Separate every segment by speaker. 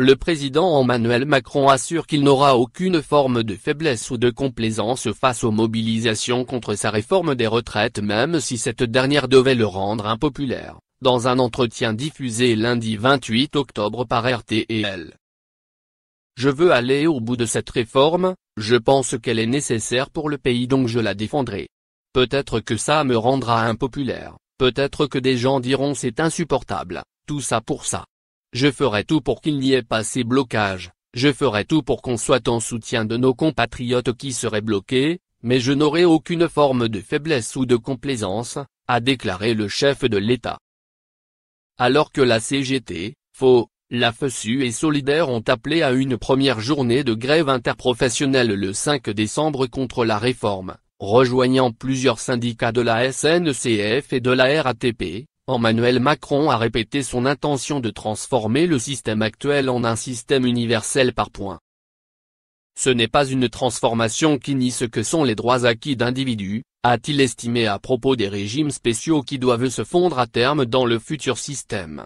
Speaker 1: le président Emmanuel Macron assure qu'il n'aura aucune forme de faiblesse ou de complaisance face aux mobilisations contre sa réforme des retraites même si cette dernière devait le rendre impopulaire, dans un entretien diffusé lundi 28 octobre par RTL. Je veux aller au bout de cette réforme, je pense qu'elle est nécessaire pour le pays donc je la défendrai. Peut-être que ça me rendra impopulaire, peut-être que des gens diront c'est insupportable, tout ça pour ça. Je ferai tout pour qu'il n'y ait pas ces blocages, je ferai tout pour qu'on soit en soutien de nos compatriotes qui seraient bloqués, mais je n'aurai aucune forme de faiblesse ou de complaisance, a déclaré le chef de l'État. Alors que la CGT, FAUX, la FSU et Solidaire ont appelé à une première journée de grève interprofessionnelle le 5 décembre contre la réforme, rejoignant plusieurs syndicats de la SNCF et de la RATP, Emmanuel Macron a répété son intention de transformer le système actuel en un système universel par points. Ce n'est pas une transformation qui nie ce que sont les droits acquis d'individus, a-t-il estimé à propos des régimes spéciaux qui doivent se fondre à terme dans le futur système.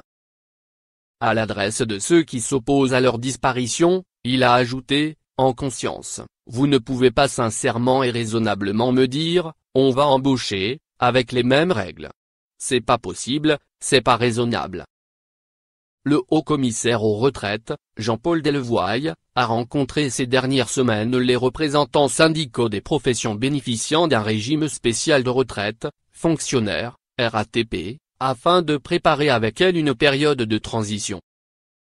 Speaker 1: À l'adresse de ceux qui s'opposent à leur disparition, il a ajouté, en conscience, vous ne pouvez pas sincèrement et raisonnablement me dire, on va embaucher, avec les mêmes règles, c'est pas possible, c'est pas raisonnable. Le haut-commissaire aux retraites, Jean-Paul Delevoye, a rencontré ces dernières semaines les représentants syndicaux des professions bénéficiant d'un régime spécial de retraite, fonctionnaires, RATP, afin de préparer avec elle une période de transition.